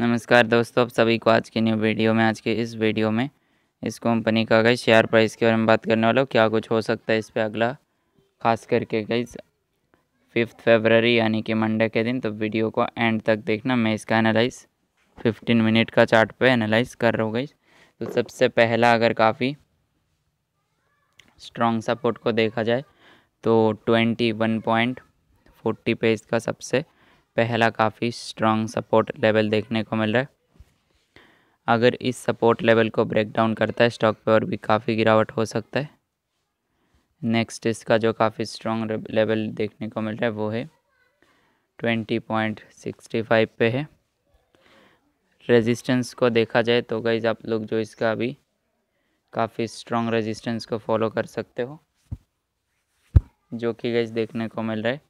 नमस्कार दोस्तों आप सभी को आज के न्यू वीडियो में आज के इस वीडियो में इस कंपनी का गई शेयर प्राइस के बारे में बात करने वाला हूँ क्या कुछ हो सकता है इस पर अगला खास करके गई फिफ्थ फेबररी यानी कि मंडे के दिन तो वीडियो को एंड तक देखना मैं इसका एनालाइज फिफ्टीन मिनट का चार्ट पे एनालाइज कर रहा हूँ गई तो सबसे पहला अगर काफ़ी स्ट्रॉन्ग सपोर्ट को देखा जाए तो ट्वेंटी वन पॉइंट फोर्टी पे इसका सबसे पहला काफ़ी स्ट्रॉन्ग सपोर्ट लेवल देखने को मिल रहा है अगर इस सपोर्ट लेवल को ब्रेक डाउन करता है स्टॉक पे और भी काफ़ी गिरावट हो सकता है नेक्स्ट इसका जो काफ़ी स्ट्रॉन्ग लेवल देखने को मिल रहा है वो है ट्वेंटी पॉइंट सिक्सटी फाइव पे है रेजिस्टेंस को देखा जाए तो गाइज आप लोग जो इसका अभी काफ़ी स्ट्रॉन्ग रेजिस्टेंस को फॉलो कर सकते हो जो कि गाइज देखने को मिल रहा है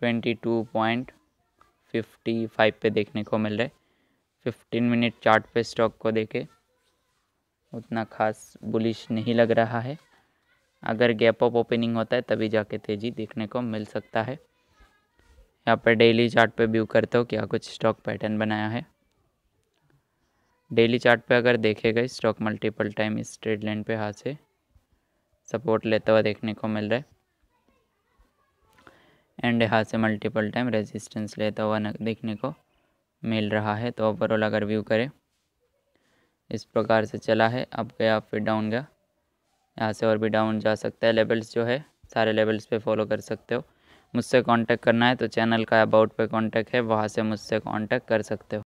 twenty two point fifty five पे देखने को मिल रहा है फिफ्टीन मिनट चार्ट पे स्टॉक को देखे उतना खास बुलिश नहीं लग रहा है अगर गैप अप ओपनिंग होता है तभी जाके तेज़ी देखने को मिल सकता है यहाँ पर डेली चार्ट पे व्यू करते हो क्या कुछ स्टॉक पैटर्न बनाया है डेली चार्ट पे अगर देखे गए स्टॉक मल्टीपल टाइम इस ट्रेड लाइन पे हाथ से सपोर्ट लेता हुआ देखने को मिल रहा है एंड यहाँ से मल्टीपल टाइम रेजिस्टेंस लेता हुआ देखने को मिल रहा है तो ओवरऑल अगर व्यू करें इस प्रकार से चला है अब गया फिर डाउन गया यहाँ से और भी डाउन जा सकता है लेवल्स जो है सारे लेवल्स पे फॉलो कर सकते हो मुझसे कांटेक्ट करना है तो चैनल का अबाउट पे कांटेक्ट है वहाँ से मुझसे कांटेक्ट कर सकते हो